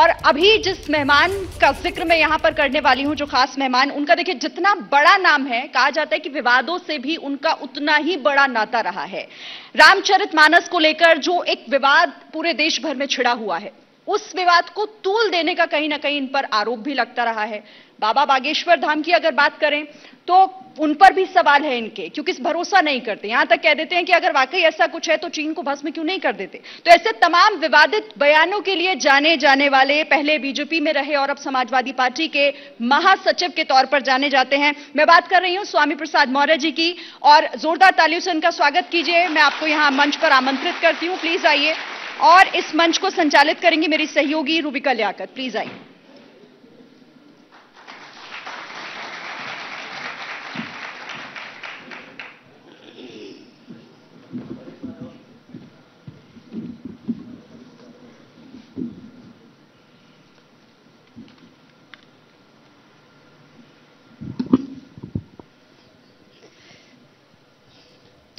और अभी जिस मेहमान का जिक्र मैं यहां पर करने वाली हूं जो खास मेहमान उनका देखिए जितना बड़ा नाम है कहा जाता है कि विवादों से भी उनका उतना ही बड़ा नाता रहा है रामचरित मानस को लेकर जो एक विवाद पूरे देश भर में छिड़ा हुआ है उस विवाद को तूल देने का कहीं ना कहीं इन पर आरोप भी लगता रहा है बाबा बागेश्वर धाम की अगर बात करें तो उन पर भी सवाल है इनके क्योंकि भरोसा नहीं करते यहां तक कह देते हैं कि अगर वाकई ऐसा कुछ है तो चीन को भस्म क्यों नहीं कर देते तो ऐसे तमाम विवादित बयानों के लिए जाने जाने वाले पहले बीजेपी में रहे और अब समाजवादी पार्टी के महासचिव के तौर पर जाने जाते हैं मैं बात कर रही हूं स्वामी प्रसाद मौर्य जी की और जोरदार तालियों से उनका स्वागत कीजिए मैं आपको यहां मंच पर आमंत्रित करती हूं प्लीज आइए और इस मंच को संचालित करेंगी मेरी सहयोगी रूबिका लियाकत प्लीज आइए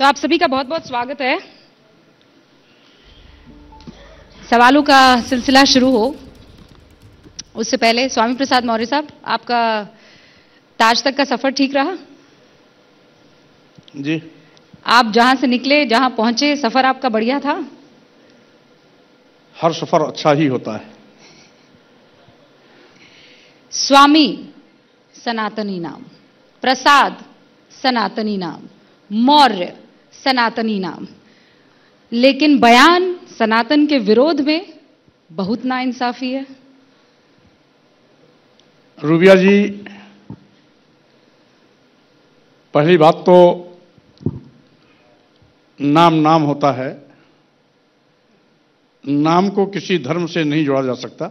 तो आप सभी का बहुत बहुत स्वागत है सवालों का सिलसिला शुरू हो उससे पहले स्वामी प्रसाद मौर्य साहब आपका ताज तक का सफर ठीक रहा जी आप जहां से निकले जहां पहुंचे सफर आपका बढ़िया था हर सफर अच्छा ही होता है स्वामी सनातनी नाम प्रसाद सनातनी नाम मौर्य सनातनी नाम लेकिन बयान सनातन के विरोध में बहुत नाइंसाफी है रूबिया जी पहली बात तो नाम नाम होता है नाम को किसी धर्म से नहीं जोड़ा जा सकता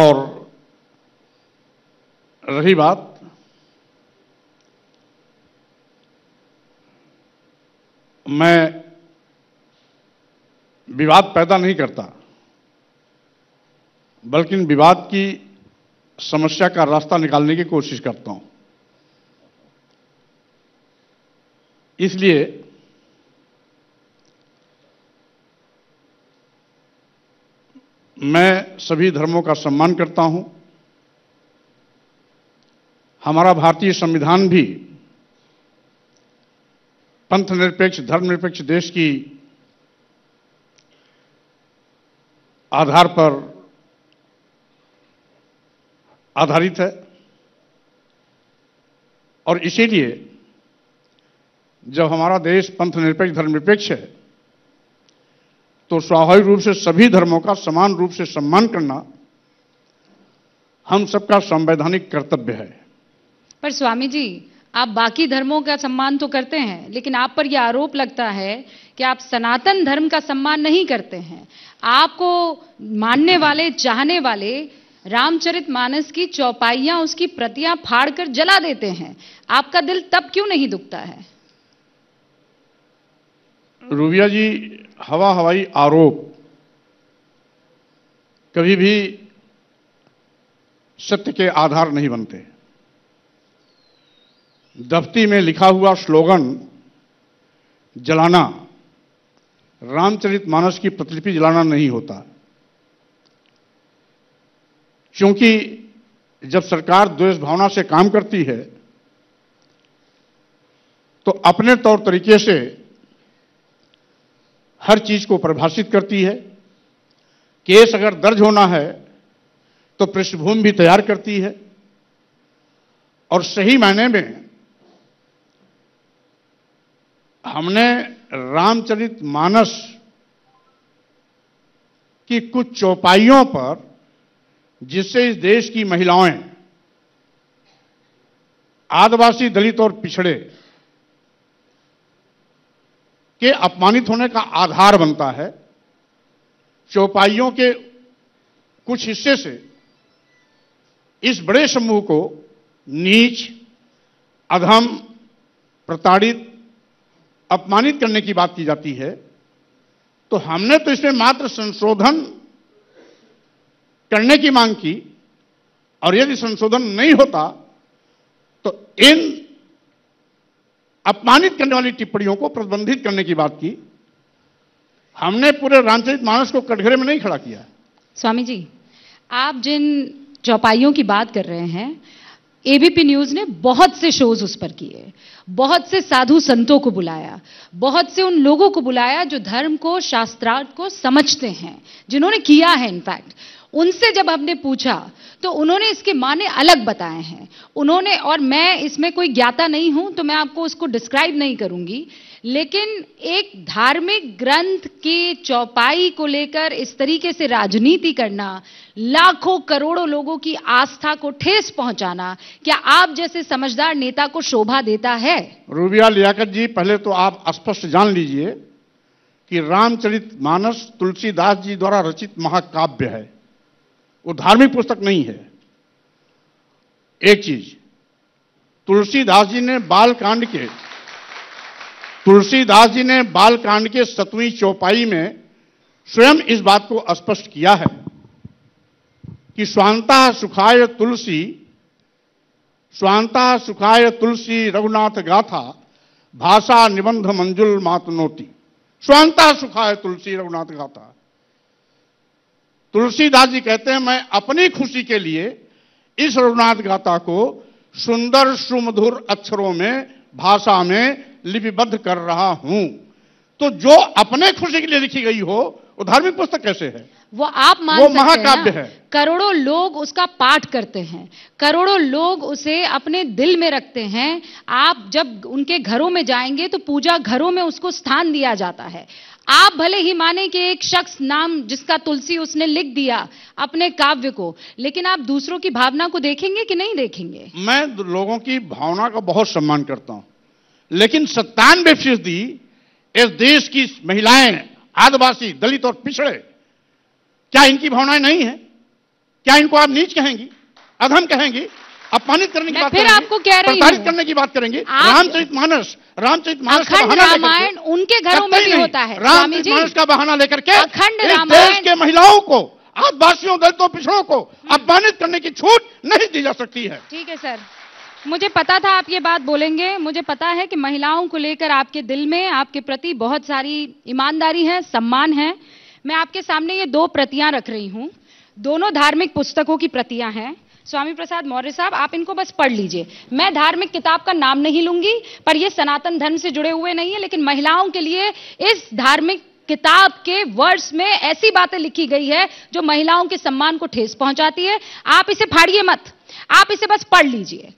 और रही बात मैं विवाद पैदा नहीं करता बल्कि विवाद की समस्या का रास्ता निकालने की कोशिश करता हूं इसलिए मैं सभी धर्मों का सम्मान करता हूं हमारा भारतीय संविधान भी पंथ निरपेक्ष धर्मनिरपेक्ष देश की आधार पर आधारित है और इसीलिए जब हमारा देश पंथ निरपेक्ष धर्मनिरपेक्ष है तो स्वाभाविक रूप से सभी धर्मों का समान रूप से सम्मान करना हम सबका संवैधानिक कर्तव्य है पर स्वामी जी आप बाकी धर्मों का सम्मान तो करते हैं लेकिन आप पर यह आरोप लगता है कि आप सनातन धर्म का सम्मान नहीं करते हैं आपको मानने वाले चाहने वाले रामचरित मानस की चौपाइयां उसकी प्रतियां फाड़कर जला देते हैं आपका दिल तब क्यों नहीं दुखता है रूबिया जी हवा हवाई आरोप कभी भी सत्य के आधार नहीं बनते दफ्ती में लिखा हुआ स्लोगन जलाना रामचरित मानस की प्रतिलिपि जलाना नहीं होता क्योंकि जब सरकार द्वेष भावना से काम करती है तो अपने तौर तरीके से हर चीज को परिभाषित करती है केस अगर दर्ज होना है तो पृष्ठभूमि भी तैयार करती है और सही मायने में हमने रामचरित मानस की कुछ चौपाइयों पर जिससे इस देश की महिलाएं आदिवासी दलित और पिछड़े के अपमानित होने का आधार बनता है चौपाइयों के कुछ हिस्से से इस बड़े समूह को नीच अधम प्रताड़ित अपमानित करने की बात की जाती है तो हमने तो इसमें मात्र संशोधन करने की मांग की और यदि संशोधन नहीं होता तो इन अपमानित करने वाली टिप्पणियों को प्रतिबंधित करने की बात की हमने पूरे रामचरित मानस को कटघरे में नहीं खड़ा किया स्वामी जी आप जिन चौपाइयों की बात कर रहे हैं एबीपी न्यूज ने बहुत से शोज उस पर किए बहुत से साधु संतों को बुलाया बहुत से उन लोगों को बुलाया जो धर्म को शास्त्रार्थ को समझते हैं जिन्होंने किया है इनफैक्ट उनसे जब हमने पूछा तो उन्होंने इसके माने अलग बताए हैं उन्होंने और मैं इसमें कोई ज्ञाता नहीं हूं तो मैं आपको उसको डिस्क्राइब नहीं करूंगी लेकिन एक धार्मिक ग्रंथ के चौपाई को लेकर इस तरीके से राजनीति करना लाखों करोड़ों लोगों की आस्था को ठेस पहुंचाना क्या आप जैसे समझदार नेता को शोभा देता है रूबिया लियाकत जी पहले तो आप स्पष्ट जान लीजिए कि रामचरित मानस तुलसीदास जी द्वारा रचित महाकाव्य है वो धार्मिक पुस्तक नहीं है एक चीज तुलसीदास जी ने बालकांड के तुलसीदास जी ने बालकांड के सतवीं चौपाई में स्वयं इस बात को स्पष्ट किया है कि स्वांता सुखाय तुलसी स्वांता सुखाय तुलसी रघुनाथ गाथा भाषा निबंध मंजुल मातनोती स्वांता सुखाय तुलसी रघुनाथ गाथा तुलसीदास जी कहते हैं मैं अपनी खुशी के लिए इस रघुनाथ गाथा को सुंदर सुमधुर अक्षरों में भाषा में लिपिबद्ध कर रहा हूं तो जो अपने खुशी के लिए लिखी गई हो वो धार्मिक पुस्तक कैसे है वो आप मान वो महाकाव्य है करोड़ों लोग उसका पाठ करते हैं करोड़ों लोग उसे अपने दिल में रखते हैं आप जब उनके घरों में जाएंगे तो पूजा घरों में उसको स्थान दिया जाता है आप भले ही माने कि एक शख्स नाम जिसका तुलसी उसने लिख दिया अपने काव्य को लेकिन आप दूसरों की भावना को देखेंगे कि नहीं देखेंगे मैं लोगों की भावना का बहुत सम्मान करता हूं लेकिन सत्तानवे फीसदी इस देश की महिलाएं आदिवासी दलित और पिछड़े क्या इनकी भावनाएं नहीं है क्या इनको आप नीच कहेंगी अधम कहेंगी अपमानित करने की बात फिर आपको कह रही हूं। करने की बात करेंगे रामचरित मानस रामचरित मानस रामायण उनके घरों में भी होता है रामचरित मानस का बहाना लेकर के अखंड देश के महिलाओं को आदिवासियों दलितों पिछड़ों को हम्म। अपमानित करने की छूट नहीं दी जा सकती है ठीक है सर मुझे पता था आप ये बात बोलेंगे मुझे पता है कि महिलाओं को लेकर आपके दिल में आपके प्रति बहुत सारी ईमानदारी है सम्मान है मैं आपके सामने ये दो प्रतियां रख रही हूँ दोनों धार्मिक पुस्तकों की प्रतियां हैं स्वामी प्रसाद मौर्य साहब आप इनको बस पढ़ लीजिए मैं धार्मिक किताब का नाम नहीं लूंगी पर यह सनातन धर्म से जुड़े हुए नहीं है लेकिन महिलाओं के लिए इस धार्मिक किताब के वर्ड्स में ऐसी बातें लिखी गई है जो महिलाओं के सम्मान को ठेस पहुंचाती है आप इसे फाड़िए मत आप इसे बस पढ़ लीजिए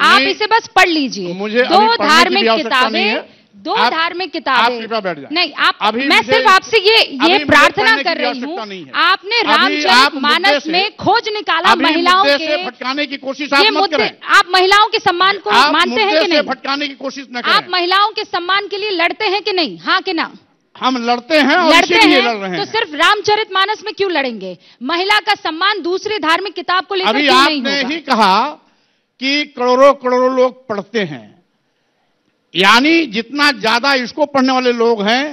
आप इसे बस पढ़ लीजिए दो धार्मिक किताबें दो धार्मिक किताबें नहीं आप अभी मैं सिर्फ आपसे ये ये प्रार्थना कर रही हूँ आपने रामचरित मानस में खोज निकाला महिलाओं के भटकाने की कोशिश ये मुद्दे आप महिलाओं के सम्मान को मानते हैं कि नहीं भटकाने की कोशिश न आप महिलाओं के सम्मान के लिए लड़ते हैं कि नहीं हाँ कि ना हम लड़ते हैं और लड़ते हैं, लड़ रहे तो हैं तो सिर्फ रामचरित मानस में क्यों लड़ेंगे महिला का सम्मान दूसरी धार्मिक किताब को लेकर नहीं होगा। ही कहा कि करोड़ों करोड़ों लोग पढ़ते हैं यानी जितना ज्यादा इसको पढ़ने वाले लोग हैं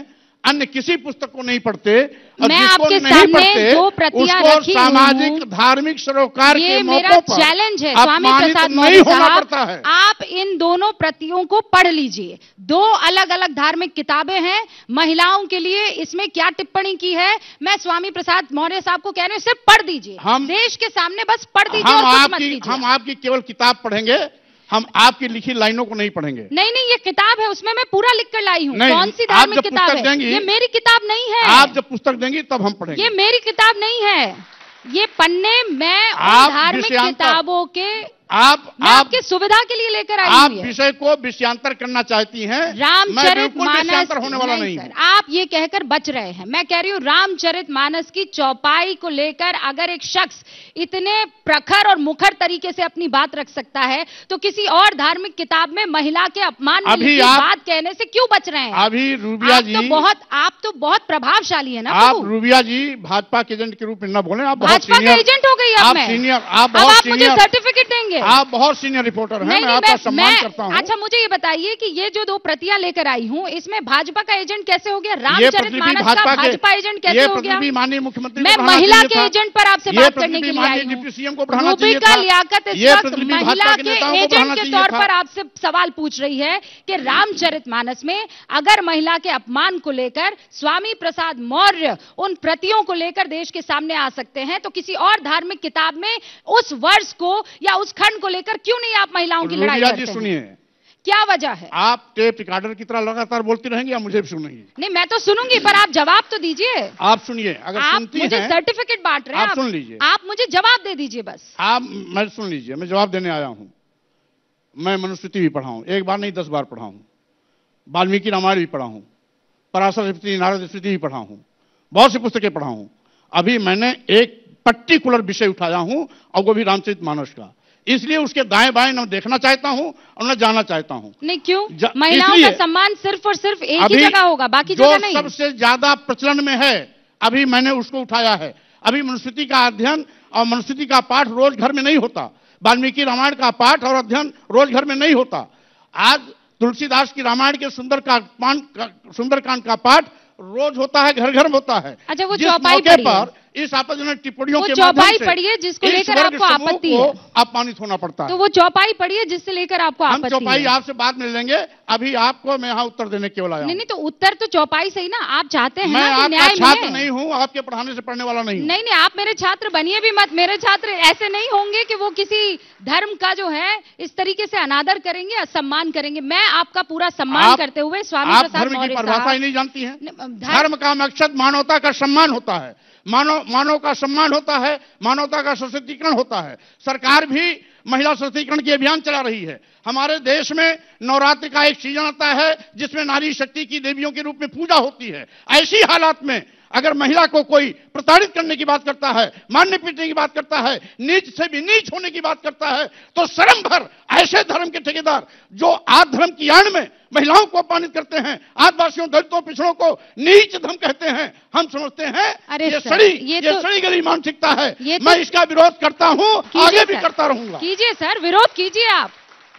अन्य किसी पुस्तक को नहीं पढ़ते और मैं आपके नहीं पढ़ते दो उसको सामाजिक धार्मिक सरोकार के मेरा चैलेंज है स्वामी प्रसाद नहीं होना पड़ता है आप इन दोनों प्रतियों को पढ़ लीजिए दो अलग अलग धार्मिक किताबें हैं महिलाओं के लिए इसमें क्या टिप्पणी की है मैं स्वामी प्रसाद मौर्य साहब को कह रहे हैं सिर्फ पढ़ दीजिए हम देश के सामने बस पढ़ दीजिए हम आपकी केवल किताब पढ़ेंगे हम आपकी लिखी लाइनों को नहीं पढ़ेंगे नहीं नहीं ये किताब है उसमें मैं पूरा लिख कर लाई हूँ कौन सी धार्मिक किताब है ये मेरी किताब नहीं है आप जब पुस्तक देंगी तब हम पढ़ेंगे ये मेरी किताब नहीं है ये पन्ने मैं धार्मिक किताबों के आप आपके सुविधा के लिए लेकर आई आप विषय को विषयांतर करना चाहती हैं रामचरित मानस होने वाला नहीं, नहीं सर आप ये कहकर बच रहे हैं मैं कह रही हूँ रामचरित मानस की चौपाई को लेकर अगर एक शख्स इतने प्रखर और मुखर तरीके से अपनी बात रख सकता है तो किसी और धार्मिक किताब में महिला के अपमान में बात कहने से क्यों बच रहे हैं अभी रूबिया तो जी तो बहुत आप तो बहुत प्रभावशाली है ना आप रूबिया जी भाजपा के एजेंट के रूप में न बोले आप भाजपा के एजेंट हो गई आप सीनियर आप मुझे सर्टिफिकेट देंगे आप बहुत सीनियर रिपोर्टर है मैं करता हूँ अच्छा मुझे ये बताइए की ये जो दो प्रतियां लेकर आई हूँ इसमें भाजपा का एजेंट कैसे हो गया रामचरित भाजपा एजेंट कैसे हो गया माननीय मुख्यमंत्री मैं महिला के एजेंट पर आपसे बात करने की आई डिप्टी सीएम को लियाकत इस वक्त महिला के एजेंट के तौर पर आपसे सवाल पूछ रही है कि रामचरितमानस में अगर महिला के अपमान को लेकर स्वामी प्रसाद मौर्य उन प्रतियों को लेकर देश के सामने आ सकते हैं तो किसी और धार्मिक किताब में उस वर्ष को या उस खंड को लेकर क्यों नहीं आप महिलाओं की लड़ाई सुनिए क्या वजह है आप टेप रिकॉर्डर की तरह लगातार बोलती रहेंगी या मुझे सुनेंगी नहीं मैं तो सुनूंगी पर आप जवाब तो दीजिए आप सुनिए अगर आप सुनती मुझे सर्टिफिकेट बांट रहे हैं आप, आप सुन लीजिए आप मुझे जवाब दे दीजिए बस आप मैं सुन लीजिए मैं जवाब देने आया हूँ मैं मनुस्मृति भी पढ़ाऊँ एक बार नहीं दस बार पढ़ा हूँ वाल्मीकि रामायण भी पढ़ा हूँ पराशर स्मृति नारद स्मृति भी पढ़ा हूँ बहुत सी पुस्तकें पढ़ा हूँ अभी मैंने एक पर्टिकुलर विषय उठाया हूँ और वो भी रामचरित मानस का इसलिए उसके दाएं बाएं न देखना चाहता हूं और न जाना चाहता हूँ नहीं क्यों महिलाओं का सम्मान सिर्फ और सिर्फ एक ही जगह होगा बाकी जगह नहीं। सबसे ज्यादा प्रचलन में है अभी मैंने उसको उठाया है अभी मनुस्थिति का अध्ययन और मनुस्थिति का पाठ रोज घर में नहीं होता वाल्मीकि रामायण का पाठ और अध्ययन रोज घर में नहीं होता आज तुलसीदास की रामायण के सुंदर का सुंदरकांड का पाठ रोज होता है घर घर होता है अच्छा, वो जिस मौके पर इस आपत्तिजनक टिप्पणियों के चौपाई है जिसको लेकर आपको आपत्ति है अपमानित होना पड़ता है तो वो चौपाई है जिससे लेकर आपको हम चौपाई आपसे बाद में लेंगे अभी आपको मैं यहाँ उत्तर देने केवल आया नहीं, नहीं तो उत्तर तो चौपाई से ही ना आप चाहते हैं मैं आपका छात्र नहीं हूँ आपके पढ़ाने से पढ़ने वाला नहीं नहीं नहीं आप मेरे छात्र बनिए भी मत मेरे छात्र ऐसे नहीं होंगे की वो किसी धर्म का जो है इस तरीके से अनादर करेंगे सम्मान करेंगे मैं आपका पूरा सम्मान करते हुए स्वामी प्रसाद परिभाषा ही नहीं जानती है धर्म का मकसद मानवता का सम्मान होता है मानव मानव का सम्मान होता है मानवता का सशक्तिकरण होता है सरकार भी महिला सशक्तिकरण की अभियान चला रही है हमारे देश में नवरात्र का एक सीजन आता है जिसमें नारी शक्ति की देवियों के रूप में पूजा होती है ऐसी हालात में अगर महिला को कोई प्रताड़ित करने की बात करता है मान्य पीटने की बात करता है नीच से भी नीच होने की बात करता है तो शर्म भर ऐसे धर्म के ठेकेदार जो आज धर्म की आड़ में महिलाओं को अपमानित करते हैं आदिवासियों दलितों पिछड़ों को नीच धर्म कहते हैं हम समझते हैं अरे ये सड़ी ये, ये तो, सड़ी गली मानसिकता है मैं तो- इसका विरोध करता हूँ आगे भी करता रहूंगा कीजिए सर विरोध कीजिए आप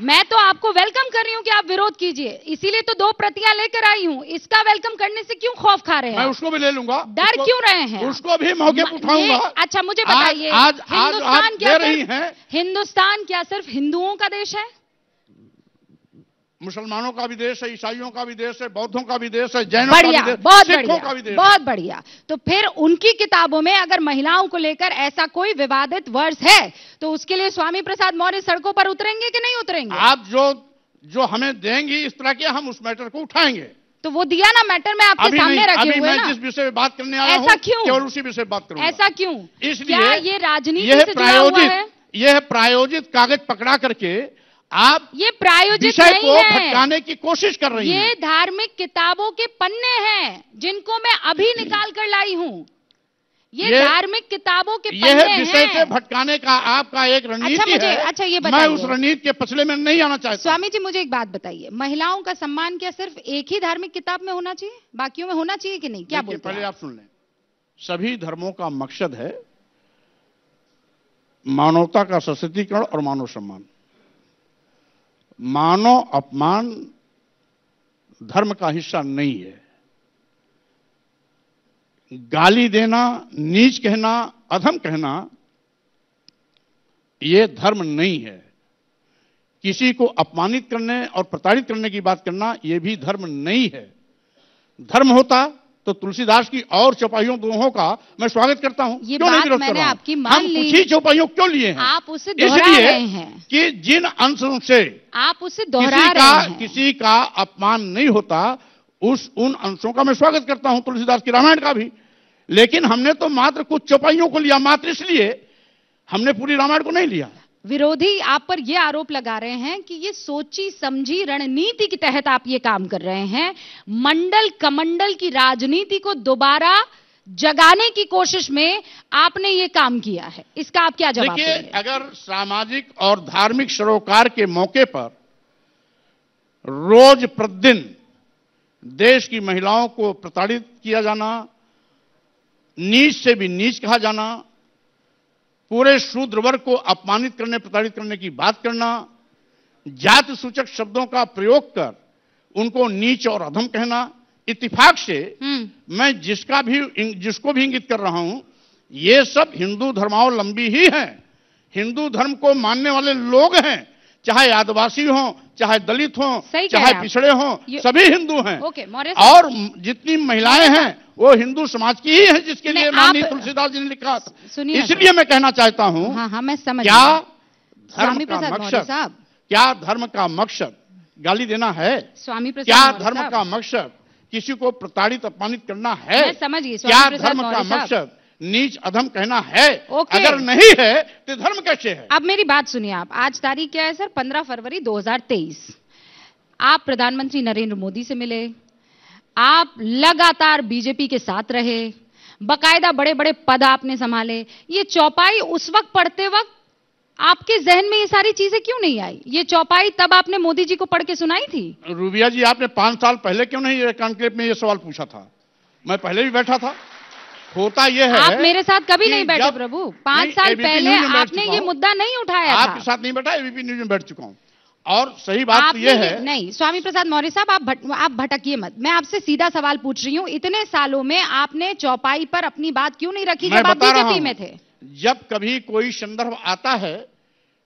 मैं तो आपको वेलकम कर रही हूँ कि आप विरोध कीजिए इसीलिए तो दो प्रतियां लेकर आई हूँ इसका वेलकम करने से क्यों खौफ खा रहे हैं मैं उसको भी ले लूंगा डर क्यों रहे हैं उसको भी मौके उठाऊंगा अच्छा मुझे बताइए हिंदुस्तान क्या हिंदुस्तान क्या सिर्फ हिंदुओं का देश है मुसलमानों का भी देश है ईसाइयों का भी देश है बौद्धों का भी देश है जैनों बढ़िया, का भी देश बहुत बढ़िया, का भी देश बहुत बढ़िया तो फिर उनकी किताबों में अगर महिलाओं को लेकर ऐसा कोई विवादित वर्ष है तो उसके लिए स्वामी प्रसाद मौर्य सड़कों पर उतरेंगे कि नहीं उतरेंगे आप जो जो हमें देंगी इस तरह के हम उस मैटर को उठाएंगे तो वो दिया ना मैटर में आपके सामने रखे हुए ना? जिस विषय में बात करने आया ऐसा क्यों केवल उसी विषय बात करूंगा ऐसा क्यों इसलिए ये राजनीति से है यह प्रायोजित कागज पकड़ा करके आप ये प्रायोजित नहीं को भटकाने की कोशिश कर रही ये धार्मिक किताबों के पन्ने हैं जिनको मैं अभी निकाल कर लाई हूँ ये, ये धार्मिक किताबों के ये विषय से भटकाने का आपका एक अच्छा रणनीति अच्छा मुझे, है अच्छा ये मैं उस रणनीति के पछले में नहीं आना चाहता स्वामी जी मुझे एक बात बताइए महिलाओं का सम्मान क्या सिर्फ एक ही धार्मिक किताब में होना चाहिए बाकियों में होना चाहिए कि नहीं क्या बोलते पहले आप सुन लें सभी धर्मों का मकसद है मानवता का सशक्तिकरण और मानव सम्मान मानो अपमान धर्म का हिस्सा नहीं है गाली देना नीच कहना अधम कहना यह धर्म नहीं है किसी को अपमानित करने और प्रताड़ित करने की बात करना यह भी धर्म नहीं है धर्म होता तो तुलसीदास की और चौपाइयों दोहों का मैं स्वागत करता हूँ क्यों बात मैंने आपकी मान ली उसी चौपाइयों क्यों लिए हैं आप उसे दोहरा रहे हैं कि जिन अंशों से आप उसे दोहरा रहे हैं किसी का अपमान नहीं होता उस उन अंशों का मैं स्वागत करता हूँ तुलसीदास की रामायण का भी लेकिन हमने तो मात्र कुछ चौपाइयों को लिया मात्र इसलिए हमने पूरी रामायण को नहीं लिया विरोधी आप पर यह आरोप लगा रहे हैं कि ये सोची समझी रणनीति के तहत आप ये काम कर रहे हैं मंडल कमंडल की राजनीति को दोबारा जगाने की कोशिश में आपने ये काम किया है इसका आप क्या जवाब देखिए अगर सामाजिक और धार्मिक सरोकार के मौके पर रोज प्रतिदिन देश की महिलाओं को प्रताड़ित किया जाना नीच से भी नीच कहा जाना पूरे शूद्र वर्ग को अपमानित करने प्रताड़ित करने की बात करना जाति सूचक शब्दों का प्रयोग कर उनको नीच और अधम कहना इतिफाक से हम्म। मैं जिसका भी जिसको भी इंगित कर रहा हूं ये सब हिंदू धर्मावलंबी ही हैं हिंदू धर्म को मानने वाले लोग हैं चाहे आदिवासी हों चाहे दलित हों चाहे पिछड़े हों सभी हिंदू हैं और जितनी महिलाएं हैं वो हिंदू समाज की ही है जिसके लिए माननीय तुलसीदास जी ने लिखा इसलिए मैं कहना चाहता हूँ हाँ, हाँ, समझ क्या धर्म का मकसद क्या धर्म का मकसद गाली देना है स्वामी क्या धर्म का मकसद किसी को प्रताड़ित अपमानित करना है क्या धर्म का मकसद नीच अधम कहना है okay. अगर नहीं है तो धर्म कैसे है अब मेरी बात सुनिए आप आज तारीख क्या है सर 15 फरवरी 2023 आप प्रधानमंत्री नरेंद्र मोदी से मिले आप लगातार बीजेपी के साथ रहे बकायदा बड़े बड़े पद आपने संभाले ये चौपाई उस वक्त पढ़ते वक्त आपके जहन में ये सारी चीजें क्यों नहीं आई ये चौपाई तब आपने मोदी जी को पढ़ के सुनाई थी रूबिया जी आपने पांच साल पहले क्यों नहीं कॉन्क्लेव में ये सवाल पूछा था मैं पहले भी बैठा था होता यह है आप मेरे साथ कभी नहीं बैठे प्रभु पांच साल पहले आपने ये मुद्दा नहीं उठाया आपके साथ नहीं बैठा एबीपी न्यूज में बैठ चुका हूँ और सही बात तो ये है नहीं स्वामी प्रसाद मौर्य साहब आप भट, आप भटकिए मत मैं आपसे सीधा सवाल पूछ रही हूँ इतने सालों में आपने चौपाई पर अपनी बात क्यों नहीं रखी जब आप बीजेपी में थे जब कभी कोई संदर्भ आता है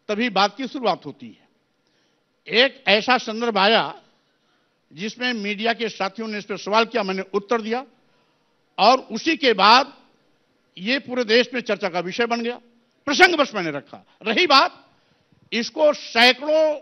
तभी बात की शुरुआत होती है एक ऐसा संदर्भ आया जिसमें मीडिया के साथियों ने इस पर सवाल किया मैंने उत्तर दिया और उसी के बाद यह पूरे देश में चर्चा का विषय बन गया प्रसंग बस मैंने रखा रही बात इसको सैकड़ों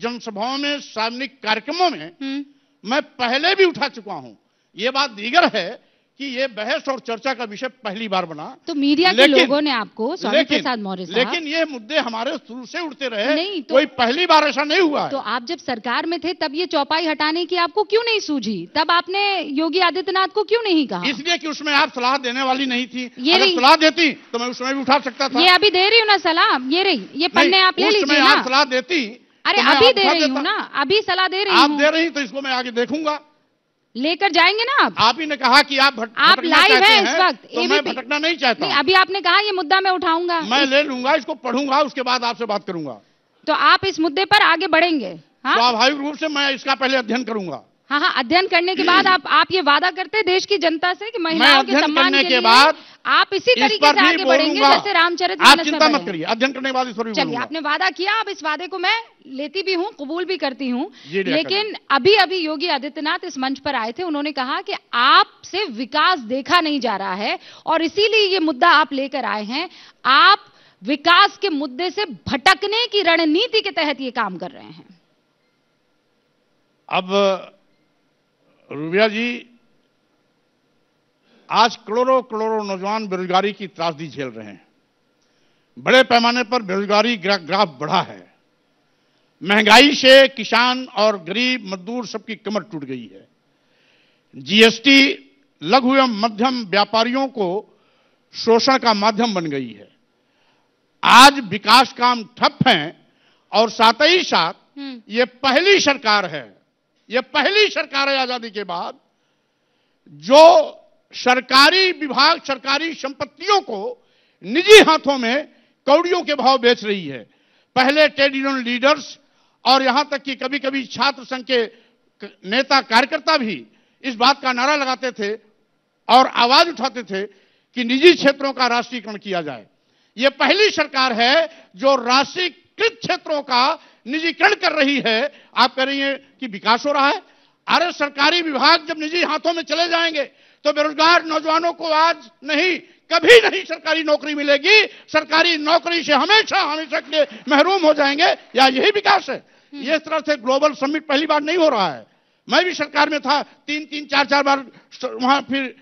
जनसभाओं में सार्वजनिक कार्यक्रमों में हम्म। मैं पहले भी उठा चुका हूं यह बात दीगर है कि ये बहस और चर्चा का विषय पहली बार बना तो मीडिया के लोगों ने आपको लेकिन, प्रसाद मौर्य लेकिन ये मुद्दे हमारे शुरू से उठते रहे नहीं तो, कोई पहली बार ऐसा नहीं हुआ तो आप जब सरकार में थे तब ये चौपाई हटाने की आपको क्यों नहीं सूझी तब आपने योगी आदित्यनाथ को क्यों नहीं कहा इसलिए कि उसमें आप सलाह देने वाली नहीं थी ये सलाह देती तो मैं उसमें भी उठा सकता था ये अभी दे रही हूँ ना सलाह ये रही ये पन्ने आप ले लीजिए सलाह देती अरे तो अभी दे रही हूँ ना अभी सलाह दे रही हूँ आप दे रही तो इसको मैं आगे देखूंगा लेकर जाएंगे ना आप आप ही ने कहा कि आप भट, आप लाइव है इस वक्त तो मैं भटकना नहीं चाहता नहीं, अभी आपने कहा ये मुद्दा मैं उठाऊंगा मैं ले लूंगा इसको पढ़ूंगा उसके बाद आपसे बात करूंगा तो आप इस मुद्दे पर आगे बढ़ेंगे स्वाभाविक हाँ? तो रूप से मैं इसका पहले अध्ययन करूंगा हाँ हाँ अध्ययन करने के बाद आप आप ये वादा करते देश की जनता से कि महिलाओं के सम्मान के, के बाद आप इसी तरीके से आगे बढ़ेंगे जैसे रामचरित आप चिंता मत करिए अध्ययन करने वाले इस पर चलिए आपने वादा किया अब इस वादे को मैं लेती भी हूँ कबूल भी करती हूँ लेकिन अभी अभी योगी आदित्यनाथ इस मंच पर आए थे उन्होंने कहा कि आपसे विकास देखा नहीं जा रहा है और इसीलिए ये मुद्दा आप लेकर आए हैं आप विकास के मुद्दे से भटकने की रणनीति के तहत ये काम कर रहे हैं अब रुबिया जी आज करोड़ों करोड़ों नौजवान बेरोजगारी की त्रासदी झेल रहे हैं बड़े पैमाने पर बेरोजगारी ग्रा, ग्राफ बढ़ा है महंगाई से किसान और गरीब मजदूर सबकी कमर टूट गई है जीएसटी लघु एवं मध्यम व्यापारियों को शोषण का माध्यम बन गई है आज विकास काम ठप हैं और साथ ही साथ हम्म। ये पहली सरकार है ये पहली सरकार है आजादी के बाद जो सरकारी विभाग सरकारी संपत्तियों को निजी हाथों में कौड़ियों के भाव बेच रही है पहले ट्रेड यूनियन लीडर्स और यहां तक कि कभी कभी छात्र संघ के नेता कार्यकर्ता भी इस बात का नारा लगाते थे और आवाज उठाते थे कि निजी क्षेत्रों का राष्ट्रीयकरण किया जाए यह पहली सरकार है जो राष्ट्रीयकृत क्षेत्रों का निजीकरण कर रही है आप कह रही हैं कि विकास हो रहा है अरे सरकारी विभाग जब निजी हाथों में चले जाएंगे तो बेरोजगार नौजवानों को आज नहीं कभी नहीं सरकारी नौकरी मिलेगी सरकारी नौकरी से हमेशा हमेशा के महरूम हो जाएंगे या यही विकास है हम्म। इस तरह से ग्लोबल समिट पहली बार नहीं हो रहा है मैं भी सरकार में था तीन तीन चार चार बार वहां फिर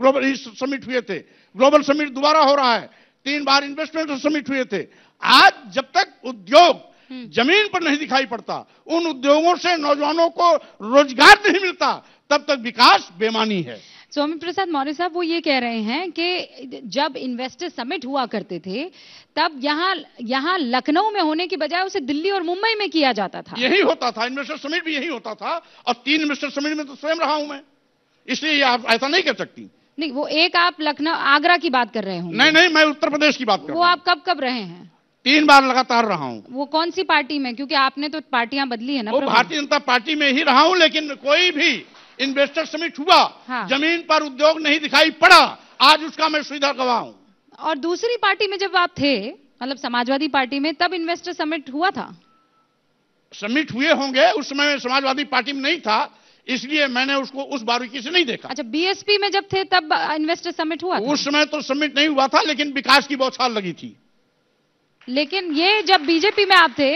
ग्लोबल समिट हुए थे ग्लोबल समिट दोबारा हो रहा है तीन बार इन्वेस्टमेंट समिट हुए थे आज जब तक उद्योग हम्म। जमीन पर नहीं दिखाई पड़ता उन उद्योगों से नौजवानों को रोजगार नहीं मिलता तब तक विकास बेमानी है स्वामी प्रसाद मौर्य साहब वो ये कह रहे हैं कि जब इन्वेस्टर समिट हुआ करते थे तब यहाँ यहाँ लखनऊ में होने की बजाय उसे दिल्ली और मुंबई में किया जाता था यही होता था इन्वेस्टर समिट भी यही होता था और तीन इन्वेस्टर समिट में तो स्वयं रहा हूं मैं इसलिए आप ऐसा नहीं कर सकती नहीं वो एक आप लखनऊ आगरा की बात कर रहे हो नहीं नहीं मैं उत्तर प्रदेश की बात कर वो आप कब कब रहे हैं तीन बार लगातार रहा हूँ वो कौन सी पार्टी में क्योंकि आपने तो पार्टियां बदली है ना वो भारतीय जनता पार्टी में ही रहा हूँ लेकिन कोई भी इन्वेस्टर समिट हुआ हाँ। जमीन पर उद्योग नहीं दिखाई पड़ा आज उसका मैं सुविधा गवा हूँ और दूसरी पार्टी में जब आप थे मतलब समाजवादी पार्टी में तब इन्वेस्टर समिट हुआ था समिट हुए होंगे उस समय समाजवादी पार्टी में नहीं था इसलिए मैंने उसको उस बारीकी से नहीं देखा अच्छा बीएसपी में जब थे तब इन्वेस्टर समिट हुआ उस समय तो समिट नहीं हुआ था लेकिन विकास की बौछार लगी थी लेकिन ये जब बीजेपी में आप थे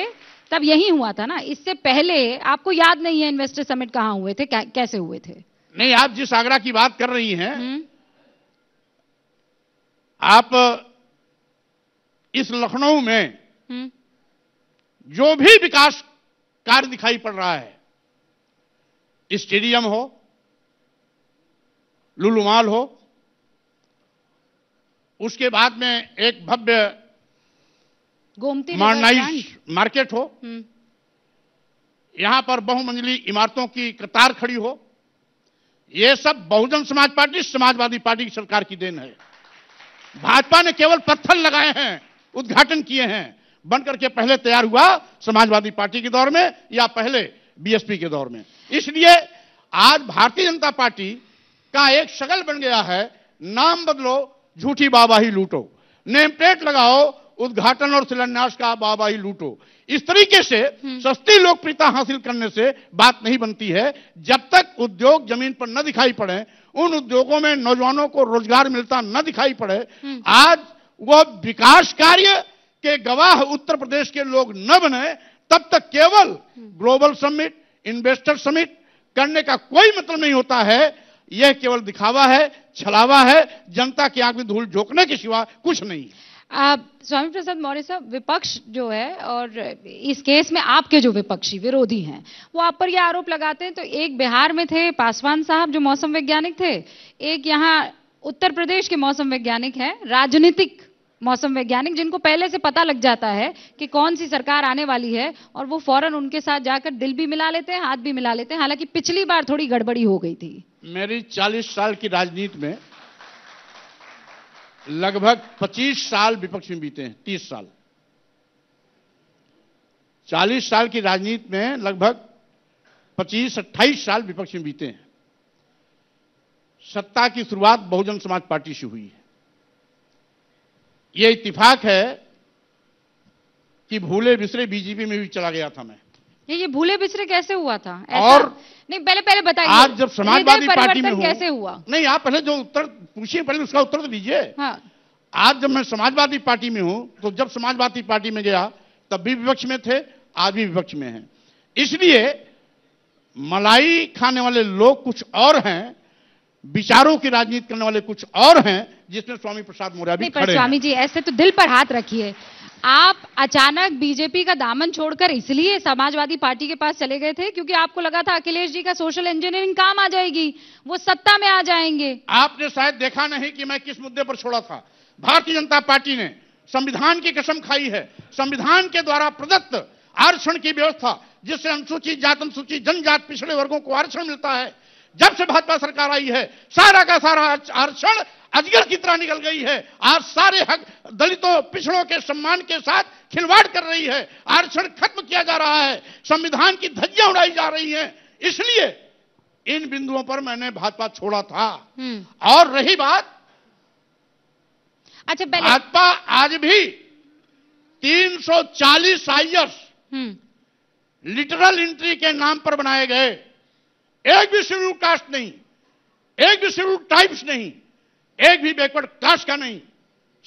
तब यही हुआ था ना इससे पहले आपको याद नहीं है इन्वेस्टर समिट कहाँ हुए थे कै, कैसे हुए थे नहीं आप जिस आगरा की बात कर रही हैं हम्म। आप इस लखनऊ में हम्म। जो भी विकास कार्य दिखाई पड़ रहा है स्टेडियम हो लुलुमाल हो उसके बाद में एक भव्य गोमती मॉडर्नाइज मार्केट हो हम्म। यहां पर बहुमंजिली इमारतों की कतार खड़ी हो ये सब बहुजन समाज पार्टी समाजवादी पार्टी की सरकार की देन है भाजपा ने केवल पत्थर लगाए हैं उद्घाटन किए हैं बनकर के पहले तैयार हुआ समाजवादी पार्टी के दौर में या पहले बीएसपी के दौर में इसलिए आज भारतीय जनता पार्टी का एक शगल बन गया है नाम बदलो झूठी बाबाही लूटो नेम प्लेट लगाओ उद्घाटन और शिलान्यास का बाबा ही लूटो इस तरीके से हम्म। सस्ती लोकप्रियता हासिल करने से बात नहीं बनती है जब तक उद्योग जमीन पर न दिखाई पड़े उन उद्योगों में नौजवानों को रोजगार मिलता न दिखाई पड़े हम्म। आज वह विकास कार्य के गवाह उत्तर प्रदेश के लोग न बने तब तक केवल ग्लोबल समिट इन्वेस्टर समिट करने का कोई मतलब नहीं होता है यह केवल दिखावा है छलावा है जनता की आंख में धूल झोंकने के सिवा कुछ नहीं है स्वामी प्रसाद मौर्य साहब विपक्ष जो है और इस केस में आपके जो विपक्षी विरोधी हैं वो आप पर यह आरोप लगाते हैं तो एक बिहार में थे पासवान साहब जो मौसम वैज्ञानिक थे एक यहाँ उत्तर प्रदेश के मौसम वैज्ञानिक हैं राजनीतिक मौसम वैज्ञानिक जिनको पहले से पता लग जाता है कि कौन सी सरकार आने वाली है और वो फौरन उनके साथ जाकर दिल भी मिला लेते हैं हाथ भी मिला लेते हैं हालांकि पिछली बार थोड़ी गड़बड़ी हो गई थी मेरी 40 साल की राजनीति में लगभग 25 साल विपक्ष में बीते हैं 30 साल 40 साल की राजनीति में लगभग 25-28 साल विपक्ष में बीते हैं सत्ता की शुरुआत बहुजन समाज पार्टी से हुई है यह इतफाक है कि भूले बिसरे बीजेपी में भी चला गया था मैं ये ये भूले बिछरे कैसे हुआ था ऐसा? और नहीं पहले पहले बताइए आप जब समाजवादी पार्टी में कैसे हुआ नहीं आप पहले जो उत्तर पूछिए पहले उसका उत्तर तो दीजिए हाँ। आज जब मैं समाजवादी पार्टी में हूँ तो जब समाजवादी पार्टी में गया तब भी विपक्ष में थे आज भी विपक्ष में है इसलिए मलाई खाने वाले लोग कुछ और हैं विचारों की राजनीति करने वाले कुछ और हैं जिसमें स्वामी प्रसाद मौर्य भी खड़े हैं। स्वामी जी ऐसे तो दिल पर हाथ रखिए आप अचानक बीजेपी का दामन छोड़कर इसलिए समाजवादी पार्टी के पास चले गए थे क्योंकि आपको लगा था अखिलेश जी का सोशल इंजीनियरिंग काम आ जाएगी वो सत्ता में आ जाएंगे आपने शायद देखा नहीं कि मैं किस मुद्दे पर छोड़ा था भारतीय जनता पार्टी ने संविधान की कसम खाई है संविधान के द्वारा प्रदत्त आरक्षण की व्यवस्था जिससे अनुसूचित जात अनुसूचित जनजात पिछड़े वर्गों को आरक्षण मिलता है जब से भाजपा सरकार आई है सारा का सारा आरक्षण अजगर की तरह निकल गई है आज सारे हक दलितों पिछड़ों के सम्मान के साथ खिलवाड़ कर रही है आरक्षण खत्म किया जा रहा है संविधान की धज्जियां उड़ाई जा रही हैं इसलिए इन बिंदुओं पर मैंने भाजपा छोड़ा था हम्म। और रही बात अच्छा भाजपा आज भी 340 आईएस हम्म। लिटरल एंट्री के नाम पर बनाए गए एक भी शेड्यूल कास्ट नहीं एक भी शेड्यूल टाइप्स नहीं एक भी बैकवर्ड कास्ट का नहीं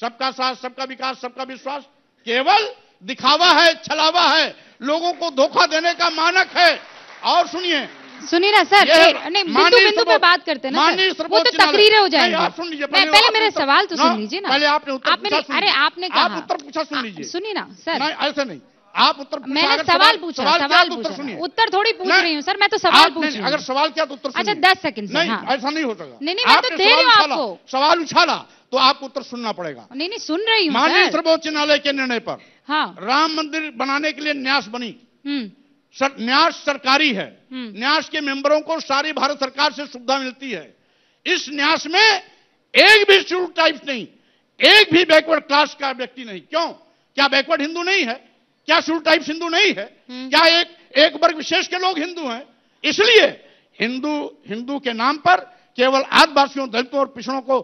सबका साथ सबका विकास सबका विश्वास केवल दिखावा है छलावा है लोगों को धोखा देने का मानक है और सुनिए सुनिए ना सर नहीं बिंदु बिंदु पे बात करते हैं ना वो तो तकरीर हो जाएंगी आप सुन लीजिए पहले, पहले मेरे सवाल तो सुन लीजिए ना पहले आपने उत्तर आपने अरे आपने कहा उत्तर पूछा सुन लीजिए सुनिए ना सर ऐसे नहीं आप उत्तर मैंने सवाल पूछा सवाल, सवाल उत्तर सुनिए उत्तर थोड़ी पूछ रही हूँ सर मैं तो सवाल पूछ रही अगर सवाल क्या तो उत्तर अच्छा दस सेकंड नहीं हाँ। ऐसा नहीं हो सका नहीं नहीं मैं तो दे रही हूँ आपको सवाल उछाला तो आपको उत्तर सुनना पड़ेगा नहीं नहीं सुन रही हूँ माननीय सर्वोच्च न्यायालय के निर्णय पर हाँ राम मंदिर बनाने के लिए न्यास बनी हम्म। सर, न्यास सरकारी है हम्म। न्यास के मेंबरों को सारी भारत सरकार से सुविधा मिलती है इस न्यास में एक भी शुरू टाइप नहीं एक भी बैकवर्ड क्लास का व्यक्ति नहीं क्यों क्या बैकवर्ड हिंदू नहीं है क्या शुरू टाइप हिंदू नहीं है हम्म। क्या एक एक वर्ग विशेष के लोग हिंदू हैं इसलिए हिंदू हिंदू के नाम पर केवल आदिवासियों दलितों और पिछड़ों को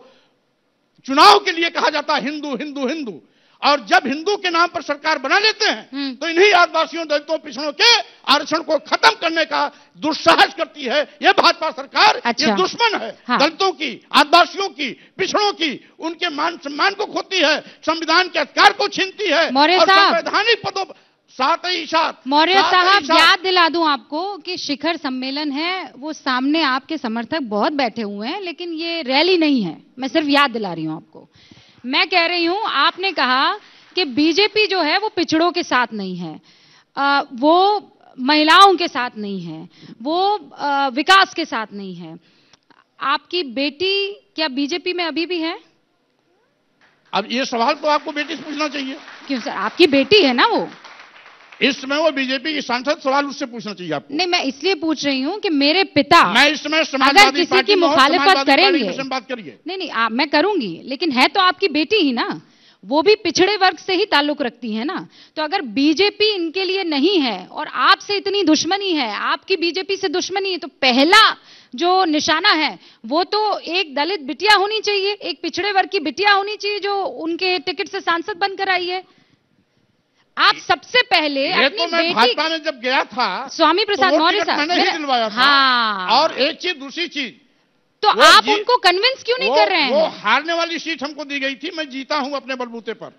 चुनाव के लिए कहा जाता है हिंदू हिंदू हिंदू और जब हिंदू के नाम पर सरकार बना लेते हैं हम्म। तो इन्हीं आदिवासियों दलितों पिछड़ों के आरक्षण को खत्म करने का दुस्साहस करती है यह भाजपा सरकार अच्छा। ये दुश्मन है हाँ। दलितों की आदिवासियों की पिछड़ों की उनके मान सम्मान को खोती है संविधान के अधिकार को छीनती है और संवैधानिक पदों पर साथ ही साथ मौर्य साहब याद दिला दूं आपको कि शिखर सम्मेलन है वो सामने आपके समर्थक बहुत बैठे हुए हैं लेकिन ये रैली नहीं है मैं सिर्फ याद दिला रही हूं आपको मैं कह रही हूं आपने कहा कि बीजेपी जो है वो पिछड़ों के साथ नहीं है आ, वो महिलाओं के साथ नहीं है वो आ, विकास के साथ नहीं है आपकी बेटी क्या बीजेपी में अभी भी है अब ये सवाल तो आपको बेटी से पूछना चाहिए क्यों सर आपकी बेटी है ना वो इस समय वो बीजेपी की सांसद सवाल उससे पूछना चाहिए आपको नहीं मैं इसलिए पूछ रही हूँ कि मेरे पिता मैं इस समय समाजवादी किसी की मुखालिफत करेंगे बात करिए नहीं नहीं आ, मैं करूंगी लेकिन है तो आपकी बेटी ही ना वो भी पिछड़े वर्ग से ही ताल्लुक रखती है ना तो अगर बीजेपी इनके लिए नहीं है और आपसे इतनी दुश्मनी है आपकी बीजेपी से दुश्मनी है तो पहला जो निशाना है वो तो एक दलित बिटिया होनी चाहिए एक पिछड़े वर्ग की बिटिया होनी चाहिए जो उनके टिकट से सांसद बनकर आई है आप सबसे पहले ये तो मैं भाजपा में जब गया था स्वामी प्रसाद तो मौर्य साहब मैंने ही दिलवाया हाँ। था और एक चीज दूसरी चीज तो आप उनको कन्विंस क्यों नहीं कर रहे हैं वो हारने वाली सीट हमको दी गई थी मैं जीता हूं अपने बलबूते पर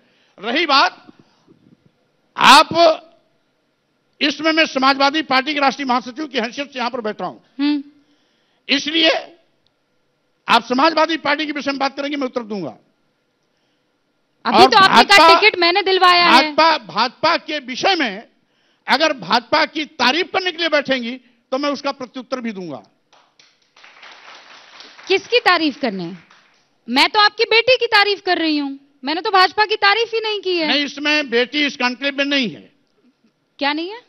रही बात आप इसमें मैं समाजवादी पार्टी के राष्ट्रीय महासचिव की हैसियत से यहां पर बैठा हूं हम्म। इसलिए आप समाजवादी पार्टी के विषय में बात करेंगे मैं उत्तर दूंगा अभी तो आपने कहा टिकट मैंने दिलवाया है भाजपा भाजपा के विषय में अगर भाजपा की तारीफ करने के लिए बैठेंगी तो मैं उसका प्रत्युत्तर भी दूंगा किसकी तारीफ करने मैं तो आपकी बेटी की तारीफ कर रही हूं मैंने तो भाजपा की तारीफ ही नहीं की है नहीं इसमें बेटी इस कॉन्क्लेव में नहीं है क्या नहीं है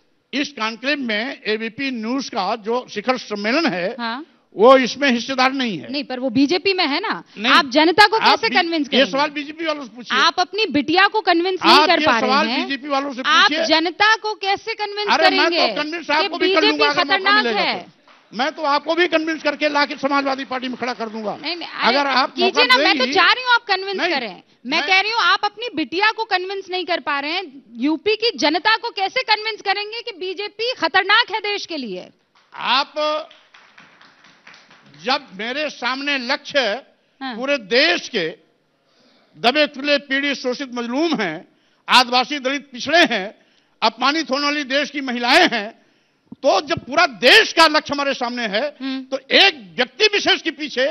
इस कॉन्क्लेव में एबीपी न्यूज का जो शिखर सम्मेलन है हाँ? वो इसमें हिस्सेदार नहीं है नहीं पर वो बीजेपी में है ना आप जनता को कैसे कन्विंस ये सवाल बीजेपी वालों से पूछिए आप अपनी बिटिया को कन्विंस नहीं कर पा रहे हैं बीजेपी वालों से आप जनता को कैसे कन्विंस तो करेंगे बीजेपी खतरनाक है मैं तो आपको भी कन्विंस करके ला के समाजवादी पार्टी में खड़ा कर दूंगा नहीं, नहीं, अगर आप कीजिए ना मैं तो चाह रही हूँ आप कन्विंस करें मैं कह रही हूँ आप अपनी बिटिया को कन्विंस नहीं कर पा रहे हैं यूपी की जनता को कैसे कन्विंस करेंगे कि बीजेपी खतरनाक है देश के लिए आप जब मेरे सामने लक्ष्य हाँ। पूरे देश के दबे खुले पीड़ित शोषित मजलूम हैं आदिवासी दलित पिछड़े हैं अपमानित होने वाली देश की महिलाएं हैं तो जब पूरा देश का लक्ष्य हमारे सामने है हम्म। तो एक व्यक्ति विशेष के पीछे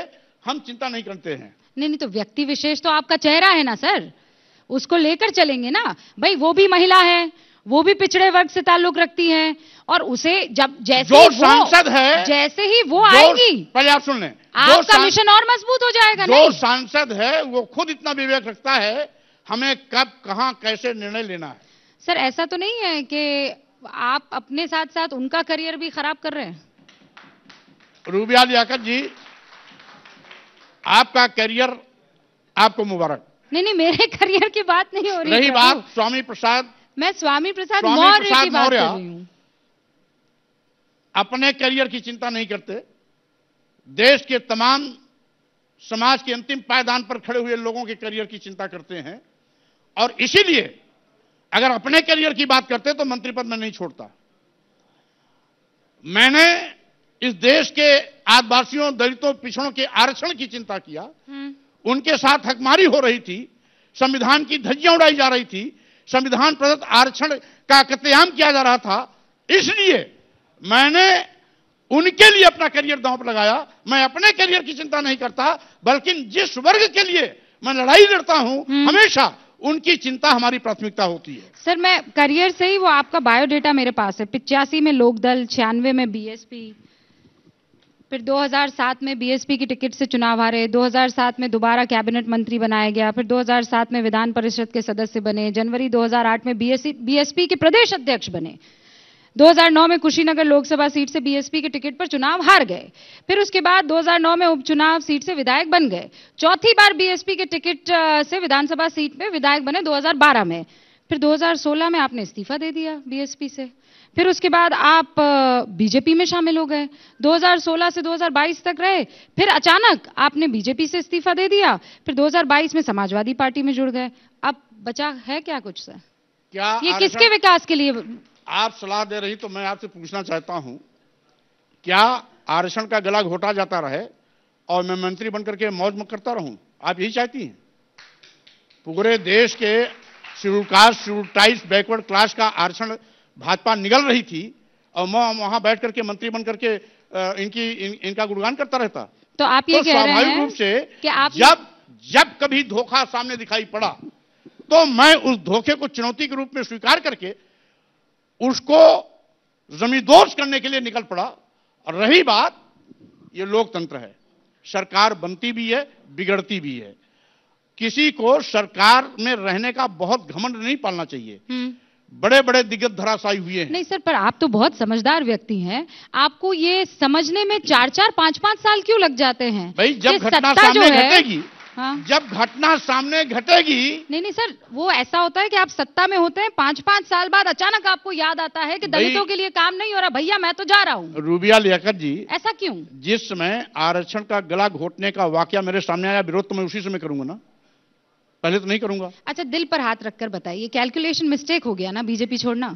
हम चिंता नहीं करते हैं नहीं नहीं तो व्यक्ति विशेष तो आपका चेहरा है ना सर उसको लेकर चलेंगे ना भाई वो भी महिला है वो भी पिछड़े वर्ग से ताल्लुक रखती हैं और उसे जब जैसे जो सांसद है जैसे ही वो आएगी पहले आप सुन लें आपका मिशन और मजबूत हो जाएगा जो सांसद है वो खुद इतना विवेक रखता है हमें कब कहां कैसे निर्णय लेना है सर ऐसा तो नहीं है कि आप अपने साथ साथ उनका करियर भी खराब कर रहे हैं रूबिया लियाकत जी आपका करियर आपको मुबारक नहीं नहीं मेरे करियर की बात नहीं हो रही रही बात स्वामी प्रसाद मैं स्वामी प्रसाद मौर्य की बात कर रही हूं अपने करियर की चिंता नहीं करते देश के तमाम समाज के अंतिम पायदान पर खड़े हुए लोगों के करियर की चिंता करते हैं और इसीलिए अगर अपने करियर की बात करते तो मंत्री पद में नहीं छोड़ता मैंने इस देश के आदिवासियों दलितों पिछड़ों के आरक्षण की चिंता किया हम्म। उनके साथ हकमारी हो रही थी संविधान की धज्जियां उड़ाई जा रही थी संविधान प्रदत्त आरक्षण का कत्याम किया जा रहा था इसलिए मैंने उनके लिए अपना करियर दांव लगाया मैं अपने करियर की चिंता नहीं करता बल्कि जिस वर्ग के लिए मैं लड़ाई लड़ता हूं हम्म। हमेशा उनकी चिंता हमारी प्राथमिकता होती है सर मैं करियर से ही वो आपका बायोडेटा मेरे पास है पिचासी में लोकदल छियानवे में बीएसपी फिर 2007 में बीएसपी की टिकट से चुनाव हारे 2007 में दोबारा कैबिनेट मंत्री बनाया गया फिर 2007 में विधान परिषद के सदस्य बने जनवरी 2008 में बीएसपी बीएसपी के प्रदेश अध्यक्ष बने 2009 में कुशीनगर लोकसभा सीट से बीएसपी के टिकट पर चुनाव हार गए फिर उसके बाद 2009 में उपचुनाव सीट से विधायक बन गए चौथी बार बीएसपी के टिकट से विधानसभा सीट में विधायक बने 2012 में फिर 2016 में आपने इस्तीफा दे दिया बीएसपी से फिर उसके बाद आप बीजेपी में शामिल हो गए 2016 से 2022 तक रहे फिर अचानक आपने बीजेपी से इस्तीफा दे दिया फिर 2022 में समाजवादी पार्टी में जुड़ गए अब बचा है क्या कुछ सर क्या ये किसके विकास के लिए आप सलाह दे रही तो मैं आपसे पूछना चाहता हूं क्या आरक्षण का गला घोटा जाता रहे और मैं मंत्री बनकर के मौज करता रहूं आप यही चाहती हैं पूरे देश के शिड्यूल कास्ट बैकवर्ड क्लास का आरक्षण भाजपा निगल रही थी और मैं वहाँ बैठ करके मंत्री बन करके इनकी इन, इनका गुणगान करता रहता तो आप ये तो स्वाभाविक रूप से कि आप जब जब कभी धोखा सामने दिखाई पड़ा तो मैं उस धोखे को चुनौती के रूप में स्वीकार करके उसको जमींदोज करने के लिए निकल पड़ा और रही बात ये लोकतंत्र है सरकार बनती भी है बिगड़ती भी है किसी को सरकार में रहने का बहुत घमंड नहीं पालना चाहिए हम्म। बड़े बड़े दिग्गज धराशायी हुए हैं नहीं सर पर आप तो बहुत समझदार व्यक्ति हैं आपको ये समझने में चार चार पांच पांच साल क्यों लग जाते हैं भाई जब घटना सामने घटेगी हाँ? जब घटना सामने घटेगी नहीं नहीं सर वो ऐसा होता है कि आप सत्ता में होते हैं पांच पांच साल बाद अचानक आपको याद आता है कि दलितों के लिए काम नहीं हो रहा भैया मैं तो जा रहा हूँ रूबिया लियाकत जी ऐसा क्यों जिस समय आरक्षण का गला घोटने का वाक्य मेरे सामने आया विरोध तो मैं उसी समय करूंगा ना पहले तो नहीं करूंगा अच्छा दिल पर हाथ रखकर बताइए कैलकुलेशन मिस्टेक हो गया ना बीजेपी छोड़ना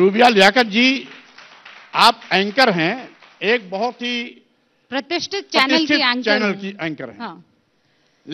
रूबिया लियाकत जी आप एंकर हैं एक बहुत ही प्रतिष्ठित चैनल की एंकर चैनल की एंकर हैं हाँ।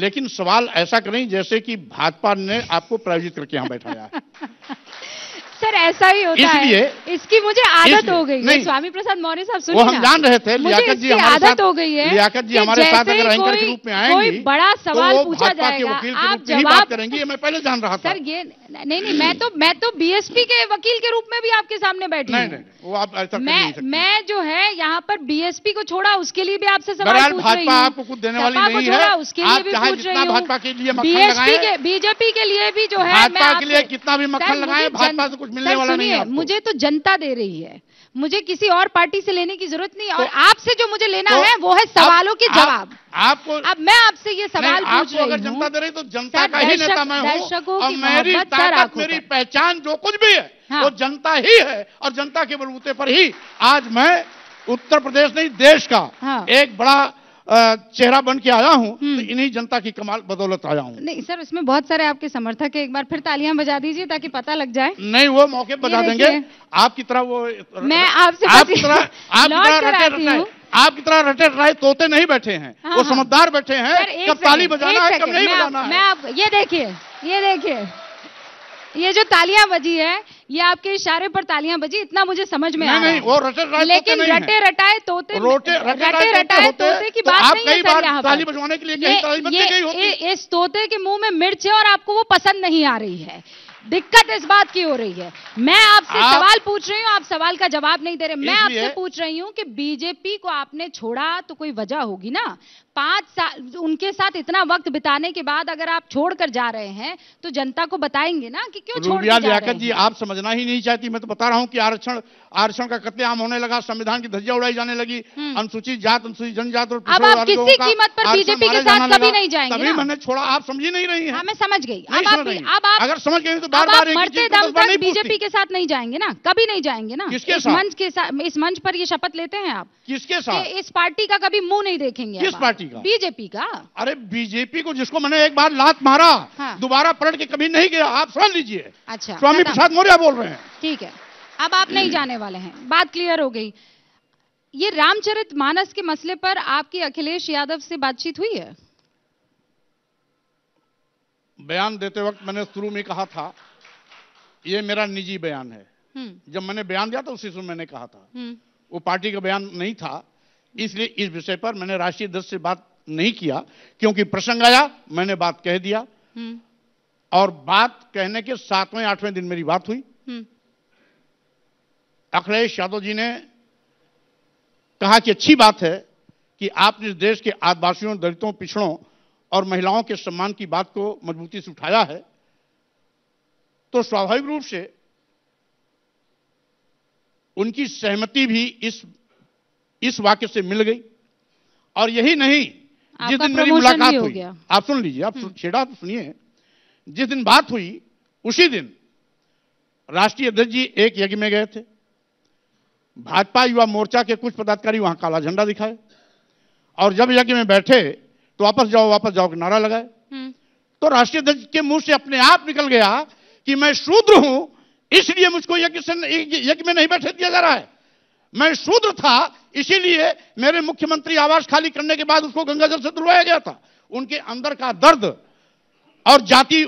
लेकिन सवाल ऐसा करें जैसे कि भाजपा ने आपको प्रायोजित करके यहाँ बैठाया अक्सर ऐसा ही होता है इसकी मुझे आदत हो गई है स्वामी प्रसाद मौर्य साहब सुनिए हम जान रहे थे लियाकत जी हमारे आदत हो गई है लियाकत जी हमारे साथ अगर एंकर के रूप में आएंगी कोई बड़ा तो सवाल तो पूछा जाएगा आप जवाब करेंगी मैं पहले जान रहा था सर ये नहीं नहीं मैं तो मैं तो बीएसपी के वकील के रूप में भी आपके सामने बैठी हूँ मैं मैं जो है यहाँ पर बीएसपी को छोड़ा उसके लिए भी आपसे सवाल पूछ रही हूँ आपको कुछ देने वाली नहीं है उसके लिए भी पूछ रही हूँ बीएसपी के बीजेपी के लिए भी जो है भाजपा के लिए कितना भी मक्खन लगाए भाजपा से कुछ मिलने सर, वाला नहीं है मुझे तो जनता दे रही है मुझे किसी और पार्टी से लेने की जरूरत नहीं तो, और आपसे जो मुझे लेना तो, है वो है सवालों के जवाब आपको अब मैं आपसे ये सवाल पूछ रही अगर जनता दे रही तो जनता का ही नेता मैं हूँ और मेरी ताकत मेरी पहचान जो कुछ भी है हाँ। वो जनता ही है और जनता के बलबूते पर ही आज मैं उत्तर प्रदेश नहीं देश का हाँ। एक बड़ा चेहरा बन के आया हूँ तो हम्म। इन्हीं जनता की कमाल बदौलत आया हूँ नहीं सर उसमें बहुत सारे आपके समर्थक है एक बार फिर तालियां बजा दीजिए ताकि पता लग जाए नहीं वो मौके बजा देंगे आपकी तरह वो मैं आपसे आपकी तरह आप आपकी तरह रटे राय तोते नहीं बैठे हैं हाँ, वो हाँ। समझदार बैठे हैं कब ताली बजाना है कब नहीं बजाना है मैं आप ये देखिए ये देखिए ये जो तालियां बजी है ये आपके इशारे पर तालियां बजी इतना मुझे समझ में नहीं, नहीं, वो रटे लेकिन रटे रटाए तोते रटे रटाए तोते की बात तो नहीं है सर यहाँ ताली बजवाने के लिए ये इस तोते के मुंह में मिर्च है और आपको वो पसंद नहीं आ रही है दिक्कत इस बात की हो रही है मैं आपसे आप... सवाल पूछ रही हूँ आप सवाल का जवाब नहीं दे रहे मैं आपसे पूछ रही हूँ कि बीजेपी को आपने छोड़ा तो कोई वजह होगी ना पांच साल उनके साथ इतना वक्त बिताने के बाद अगर आप छोड़कर जा रहे हैं तो जनता को बताएंगे ना कि क्यों छोड़ हैं जी आप समझना ही नहीं चाहती मैं तो बता रहा हूँ कि आरक्षण आरक्षण का कत्लेआम होने लगा संविधान की धज्जिया उड़ाई जाने लगी हम्म। अनुसूचित जात अनुसूचित जनजात और अब आप किसी कीमत पर बीजेपी के साथ कभी नहीं जाएंगे तभी मैंने छोड़ा आप समझी नहीं रही है हाँ, मैं समझ गई अब आप अगर समझ गए तो बार बार मरते दम तक बीजेपी के साथ नहीं जाएंगे ना कभी नहीं जाएंगे ना किसके मंच के साथ इस मंच पर ये शपथ लेते हैं आप किसके साथ इस पार्टी का कभी मुंह नहीं देखेंगे किस पार्टी पार्टी का बीजेपी का अरे बीजेपी को जिसको मैंने एक बार लात मारा हाँ। दोबारा पलट के कभी नहीं गया आप सुन लीजिए अच्छा स्वामी प्रसाद मौर्य बोल रहे हैं ठीक है अब आप नहीं जाने वाले हैं बात क्लियर हो गई ये रामचरित मानस के मसले पर आपकी अखिलेश यादव से बातचीत हुई है बयान देते वक्त मैंने शुरू में कहा था ये मेरा निजी बयान है हम्म। जब मैंने बयान दिया था उसी समय मैंने कहा था हम्म। वो पार्टी का बयान नहीं था इसलिए इस विषय पर मैंने राष्ट्रीय दस से बात नहीं किया क्योंकि प्रसंग आया मैंने बात कह दिया हम्म। और बात कहने के सातवें आठवें दिन मेरी बात हुई हम्म। अखिलेश यादव जी ने कहा कि अच्छी बात है कि आपने देश के आदिवासियों दलितों पिछड़ों और महिलाओं के सम्मान की बात को मजबूती से उठाया है तो स्वाभाविक रूप से उनकी सहमति भी इस इस वाक्य से मिल गई और यही नहीं जिस दिन मेरी मुलाकात हुई आप सुन लीजिए आप हम्म। छेड़ा तो सुनिए जिस दिन बात हुई उसी दिन राष्ट्रीय अध्यक्ष जी एक यज्ञ में गए थे भाजपा युवा मोर्चा के कुछ पदाधिकारी वहां काला झंडा दिखाए और जब यज्ञ में बैठे तो वापस जाओ वापस जाओ के नारा लगाए हम्म। तो राष्ट्रीय अध्यक्ष के मुंह से अपने आप निकल गया कि मैं शूद्र हूं इसलिए मुझको यज्ञ यज्ञ में नहीं बैठे दिया जा रहा है मैं शूद्र था इसीलिए मेरे मुख्यमंत्री आवास खाली करने के बाद उसको गंगाजल से धुलवाया गया था उनके अंदर का दर्द और जाति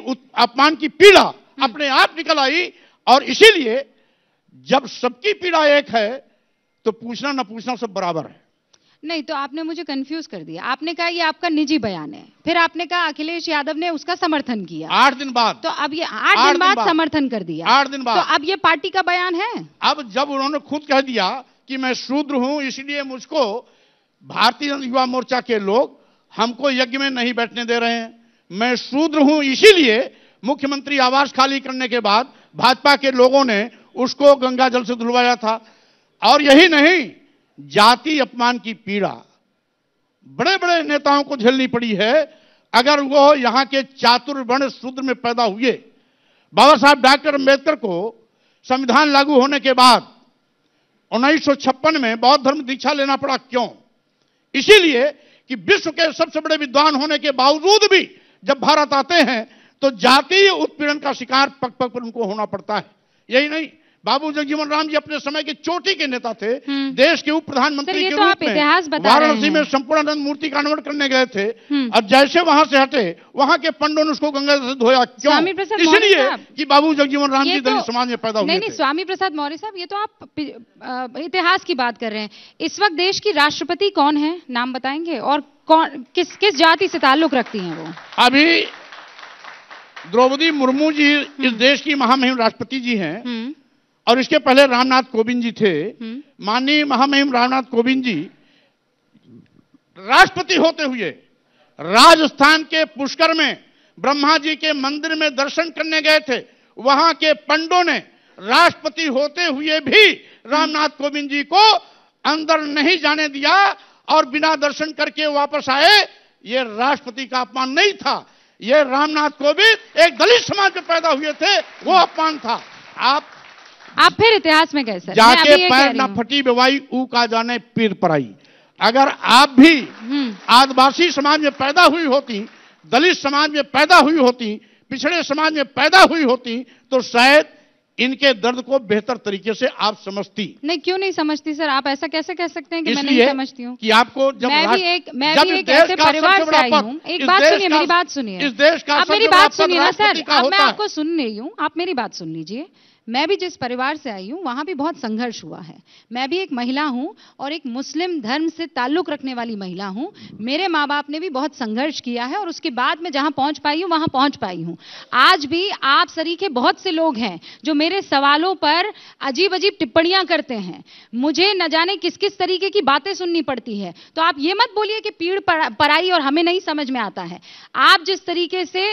अपमान की पीड़ा अपने आप निकल आई और इसीलिए जब सबकी पीड़ा एक है तो पूछना ना पूछना सब बराबर है नहीं तो आपने मुझे कंफ्यूज कर दिया आपने कहा ये आपका निजी बयान है फिर आपने कहा अखिलेश यादव ने उसका समर्थन किया आठ दिन बाद तो अब ये आठ दिन, दिन बाद समर्थन कर दिया आठ दिन बाद तो अब ये पार्टी का बयान है अब जब उन्होंने खुद कह दिया कि मैं शूद्र हूं इसलिए मुझको भारतीय युवा मोर्चा के लोग हमको यज्ञ में नहीं बैठने दे रहे हैं मैं शूद्र हूं इसीलिए मुख्यमंत्री आवास खाली करने के बाद भाजपा के लोगों ने उसको गंगा जल से धुलवाया था और यही नहीं जाति अपमान की पीड़ा बड़े बड़े नेताओं को झेलनी पड़ी है अगर वो यहां के चातुर्वर्ण शूद्र में पैदा हुए बाबा साहब डॉक्टर अम्बेडकर को संविधान लागू होने के बाद उन्नीस में बौद्ध धर्म दीक्षा लेना पड़ा क्यों इसीलिए कि विश्व के सबसे बड़े विद्वान होने के बावजूद भी जब भारत आते हैं तो जातीय उत्पीड़न का शिकार पग पग पर उनको होना पड़ता है यही नहीं बाबू जगजीवन राम जी अपने समय के चोटी के नेता थे हम्म। देश के उप प्रधानमंत्री के तो रूप में वाराणसी में संपूर्णानंद मूर्ति का अनुमण करने गए थे और हम्म। जैसे वहां से हटे वहां के पंडो ने उसको गंगा से धोया क्यों इसलिए कि बाबू जगजीवन राम जी दलित तो- समाज में पैदा हुए नहीं स्वामी प्रसाद मौर्य साहब ये तो आप इतिहास की बात कर रहे हैं इस वक्त देश की राष्ट्रपति कौन है नाम बताएंगे और कौन किस किस जाति से ताल्लुक रखती है वो अभी द्रौपदी मुर्मू जी इस हम्म। देश की महामहिम राष्ट्रपति जी हैं और इसके पहले रामनाथ कोविंद जी थे हम्म। माननीय महामहिम रामनाथ कोविंद जी राष्ट्रपति होते हुए राजस्थान के पुष्कर में ब्रह्मा जी के मंदिर में दर्शन करने गए थे वहां के पंडों ने राष्ट्रपति होते हुए भी रामनाथ कोविंद जी को अंदर नहीं जाने दिया और बिना दर्शन करके वापस आए ये राष्ट्रपति का अपमान नहीं था ये रामनाथ कोविंद एक दलित समाज में पैदा हुए थे वो अपमान था आप आप फिर इतिहास में गए सर जाके पैर न फटी बेवाई ऊ का जाने पीर पराई अगर आप भी हम्म। आदिवासी समाज में पैदा हुई होती दलित समाज में पैदा हुई होती पिछड़े समाज में पैदा हुई होती तो शायद इनके दर्द को बेहतर तरीके से आप समझती नहीं क्यों नहीं समझती सर आप ऐसा कैसे कह सकते हैं कि मैं नहीं समझती हूँ कि आपको जब मैं भी एक मैं भी एक ऐसे परिवार से आई हूँ एक बात सुनिए मेरी बात सुनिए इस देश का आप मेरी बात सुनिए ना सर अब मैं आपको सुन रही हूँ आप मेरी बात सुन लीजिए मैं भी जिस परिवार से आई हूँ वहाँ भी बहुत संघर्ष हुआ है मैं भी एक महिला हूँ और एक मुस्लिम धर्म से ताल्लुक़ रखने वाली महिला हूँ मेरे माँ बाप ने भी बहुत संघर्ष किया है और उसके बाद मैं जहाँ पहुँच पाई हूँ वहाँ पहुँच पाई हूँ आज भी आप सरीखे बहुत से लोग हैं जो मेरे सवालों पर अजीब अजीब टिप्पणियाँ करते हैं मुझे न जाने किस किस तरीके की बातें सुननी पड़ती है तो आप ये मत बोलिए कि पीड़ पराई और हमें नहीं समझ में आता है आप जिस तरीके से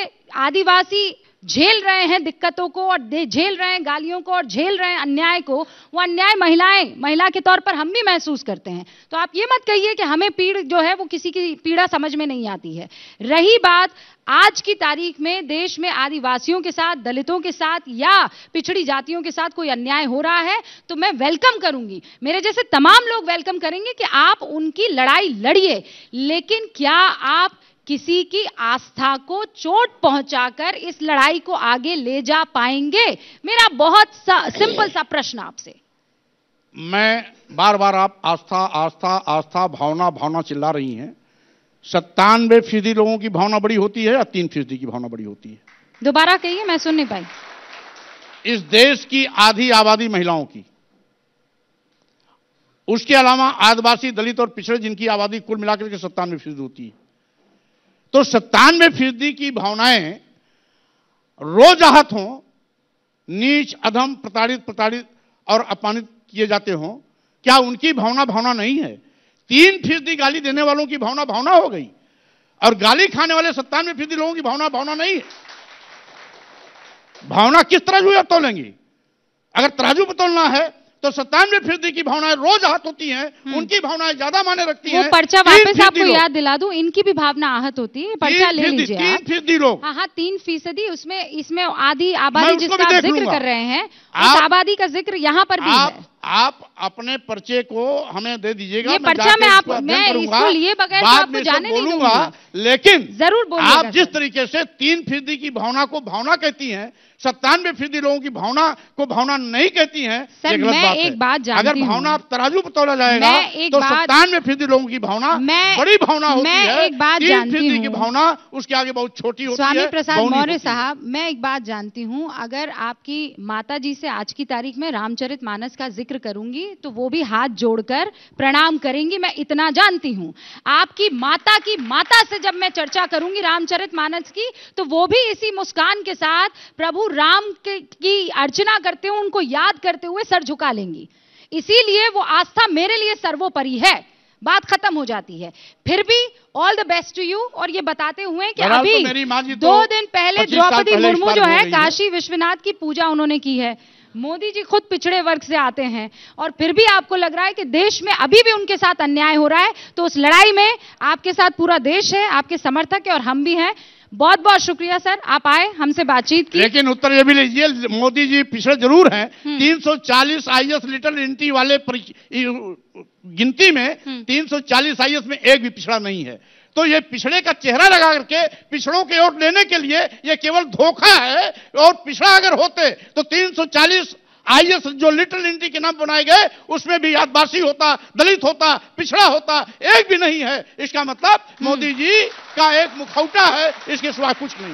आदिवासी झेल रहे हैं दिक्कतों को और झेल रहे हैं गालियों को और झेल रहे हैं अन्याय को वो अन्याय महिलाएं महिला के तौर पर हम भी महसूस करते हैं तो आप ये मत कहिए कि हमें पीड़ जो है वो किसी की पीड़ा समझ में नहीं आती है रही बात आज की तारीख में देश में आदिवासियों के साथ दलितों के साथ या पिछड़ी जातियों के साथ कोई अन्याय हो रहा है तो मैं वेलकम करूंगी मेरे जैसे तमाम लोग वेलकम करेंगे कि आप उनकी लड़ाई लड़िए लेकिन क्या आप किसी की आस्था को चोट पहुंचाकर इस लड़ाई को आगे ले जा पाएंगे मेरा बहुत सा सिंपल सा प्रश्न आपसे मैं बार बार आप आस्था आस्था आस्था भावना भावना चिल्ला रही हैं सत्तानवे फीसदी लोगों की भावना बड़ी होती है या तीन फीसदी की भावना बड़ी होती है दोबारा कहिए मैं सुन नहीं पाई इस देश की आधी आबादी महिलाओं की उसके अलावा आदिवासी दलित और पिछड़े जिनकी आबादी कुल मिलाकर के सत्तानवे फीसदी होती है तो सत्तानवे फीसदी की भावनाएं आहत हों नीच अधम प्रताड़ित प्रताड़ित और अपमानित किए जाते हों क्या उनकी भावना भावना नहीं है तीन फीसदी गाली देने वालों की भावना भावना हो गई और गाली खाने वाले सत्तानवे फीसदी लोगों की भावना भावना नहीं है भावना किस तरह जो तोलेंगी अगर तराजू बतोलना है तो सत्तानवे फीसदी की भावनाएं रोज आहत होती हैं हम्म। उनकी भावनाएं ज्यादा माने रखती हैं पर्चा वापस आपको याद दिला दूं इनकी भी भावना आहत होती है पर्चा ले लीजिए तीन फीसदी लोग हाँ, हाँ तीन फीसदी उसमें इसमें आधी आबादी जिसका जिक्र कर रहे हैं आबादी का जिक्र यहाँ पर भी है आप अपने पर्चे को हमें दे दीजिएगा ये पर्चा मैं आप मैं इसको लिए बगैर बाद जाने बोलूंगा लेकिन जरूर आप जिस तरीके से तीन फीसदी की भावना को भावना कहती हैं सत्तानवे फीसदी लोगों की भावना को भावना नहीं कहती है सर मैं बात एक बात जानती अगर भावना आप तराजू पर तोला जाएगा तो सत्तानवे फीसदी लोगों की भावना बड़ी भावना होती मैं है एक बात फीसदी की भावना उसके आगे बहुत छोटी होती स्वामी है स्वामी प्रसाद मौर्य साहब मैं एक बात जानती हूँ अगर आपकी माता जी से आज की तारीख में रामचरित मानस का जिक्र पवित्र करूंगी तो वो भी हाथ जोड़कर प्रणाम करेंगी मैं इतना जानती हूं आपकी माता की माता से जब मैं चर्चा करूंगी रामचरित मानस की तो वो भी इसी मुस्कान के साथ प्रभु राम की अर्चना करते हुए उनको याद करते हुए सर झुका लेंगी इसीलिए वो आस्था मेरे लिए सर्वोपरि है बात खत्म हो जाती है फिर भी all the best to you और ये बताते हुए कि तो अभी तो दो दिन पहले द्रौपदी मुर्मू जो है काशी विश्वनाथ की पूजा उन्होंने की है मोदी जी खुद पिछड़े वर्ग से आते हैं और फिर भी आपको लग रहा है कि देश में अभी भी उनके साथ अन्याय हो रहा है तो उस लड़ाई में आपके साथ पूरा देश है आपके समर्थक है और हम भी हैं बहुत बहुत शुक्रिया सर आप आए हमसे बातचीत की लेकिन उत्तर ये भी लीजिए मोदी जी पिछड़े जरूर हैं 340 हम्म। सौ लीटर एंटी वाले गिनती में 340 हम्म। आईएस में एक भी पिछड़ा नहीं है तो ये पिछड़े का चेहरा लगा करके पिछड़ों के वोट लेने के लिए ये केवल धोखा है और पिछड़ा अगर होते तो 340 आईएस जो लिटिल इंडी के नाम बनाए गए उसमें भी आदिवासी होता दलित होता पिछड़ा होता एक भी नहीं है इसका मतलब हम्म। मोदी जी का एक मुखौटा है इसके सिवा कुछ नहीं